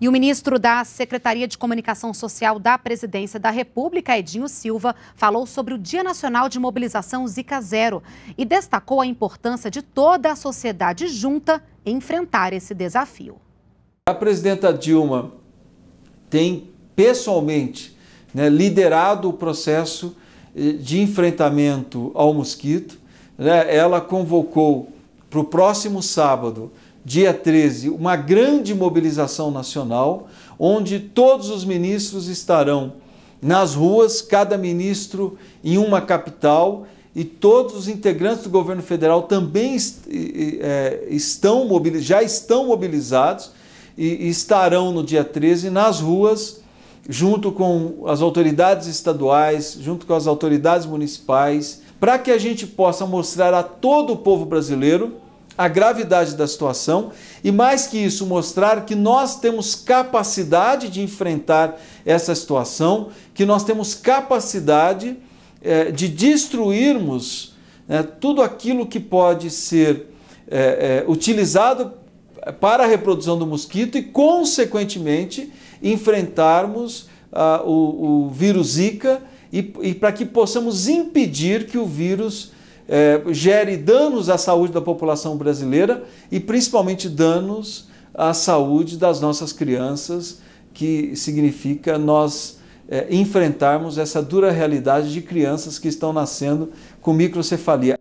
E o ministro da Secretaria de Comunicação Social da Presidência da República, Edinho Silva, falou sobre o Dia Nacional de Mobilização Zika Zero e destacou a importância de toda a sociedade junta enfrentar esse desafio. A presidenta Dilma tem pessoalmente né, liderado o processo eh, de enfrentamento ao mosquito. Né? Ela convocou para o próximo sábado dia 13, uma grande mobilização nacional, onde todos os ministros estarão nas ruas, cada ministro em uma capital, e todos os integrantes do governo federal também é, estão já estão mobilizados e estarão no dia 13 nas ruas, junto com as autoridades estaduais, junto com as autoridades municipais, para que a gente possa mostrar a todo o povo brasileiro a gravidade da situação e, mais que isso, mostrar que nós temos capacidade de enfrentar essa situação, que nós temos capacidade eh, de destruirmos né, tudo aquilo que pode ser eh, eh, utilizado para a reprodução do mosquito e, consequentemente, enfrentarmos ah, o, o, vírus Zika e, e para que possamos impedir que o vírus é, gere danos à saúde da população brasileira e principalmente danos à saúde das nossas crianças, que significa nós é, enfrentarmos essa dura realidade de crianças que estão nascendo com microcefalia.